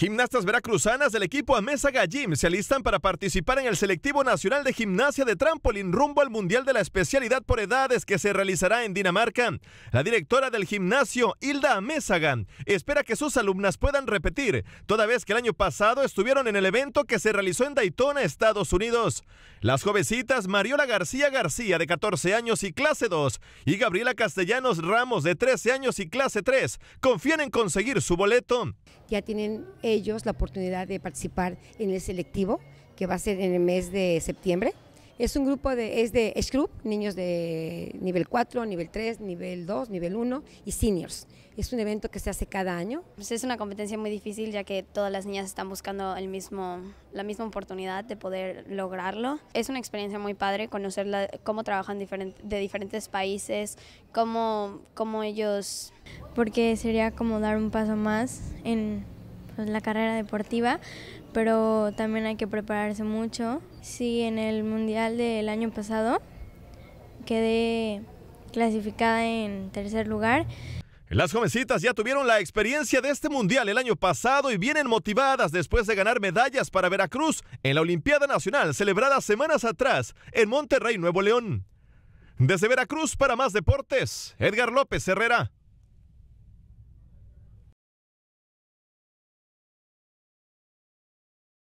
Gimnastas veracruzanas del equipo Amésaga Gym se alistan para participar en el selectivo nacional de gimnasia de trampolín rumbo al Mundial de la especialidad por edades que se realizará en Dinamarca. La directora del gimnasio, Hilda Amésaga, espera que sus alumnas puedan repetir, toda vez que el año pasado estuvieron en el evento que se realizó en Daytona, Estados Unidos. Las jovencitas Mariola García García, de 14 años y clase 2, y Gabriela Castellanos Ramos, de 13 años y clase 3, confían en conseguir su boleto. Ya tienen eh, ellos la oportunidad de participar en el selectivo que va a ser en el mes de septiembre. Es un grupo de, es de Scrub, niños de nivel 4, nivel 3, nivel 2, nivel 1 y seniors. Es un evento que se hace cada año. Pues es una competencia muy difícil ya que todas las niñas están buscando el mismo, la misma oportunidad de poder lograrlo. Es una experiencia muy padre conocer cómo trabajan diferentes de diferentes países, cómo, cómo ellos... Porque sería como dar un paso más en pues, la carrera deportiva, pero también hay que prepararse mucho. Sí, en el Mundial del año pasado quedé clasificada en tercer lugar. Las jovencitas ya tuvieron la experiencia de este mundial el año pasado y vienen motivadas después de ganar medallas para Veracruz en la Olimpiada Nacional celebrada semanas atrás en Monterrey, Nuevo León. Desde Veracruz para más deportes, Edgar López Herrera.